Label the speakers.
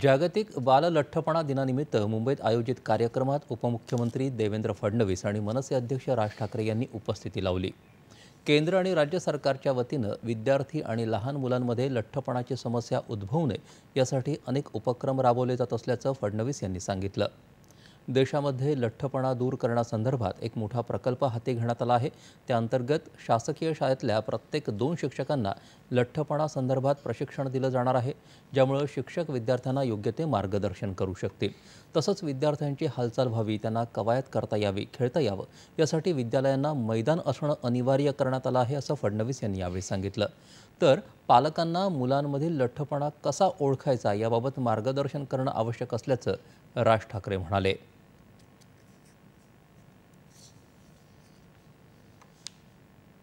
Speaker 1: जागतिक बाल लठ्ठपणा दिनानिमित्त मुंबईत आयोजित कार्यक्रमात उपमुख्यमंत्री देवेंद्र फडणवीस आणि मनसे अध्यक्ष राज ठाकरे यांनी उपस्थिती लावली केंद्र आणि राज्य सरकारच्या वतीनं विद्यार्थी आणि लहान मुलांमध्ये लठ्ठपणाची समस्या उद्भवू नये यासाठी अनेक उपक्रम राबवले जात असल्याचं फडणवीस यांनी सांगितलं देशामध्ये लठ्ठपणा दूर करण्यासंदर्भात एक मोठा प्रकल्प हाती घेण्यात आला आहे त्याअंतर्गत शासकीय शाळेतल्या प्रत्येक दोन शिक्षकांना लठ्ठपणा संदर्भात प्रशिक्षण दिलं जाणार आहे ज्यामुळं शिक्षक विद्यार्थ्यांना योग्य ते मार्गदर्शन करू शकतील तसंच विद्यार्थ्यांची हालचाल व्हावी त्यांना कवायत करता यावी खेळता यावं यासाठी विद्यालयांना मैदान असणं अनिवार्य करण्यात आलं आहे असं फडणवीस यांनी यावेळी सांगितलं तर पालकांना मुलांमधील लठ्ठपणा कसा ओळखायचा याबाबत मार्गदर्शन करणं आवश्यक असल्याचं राज ठाकरे म्हणाले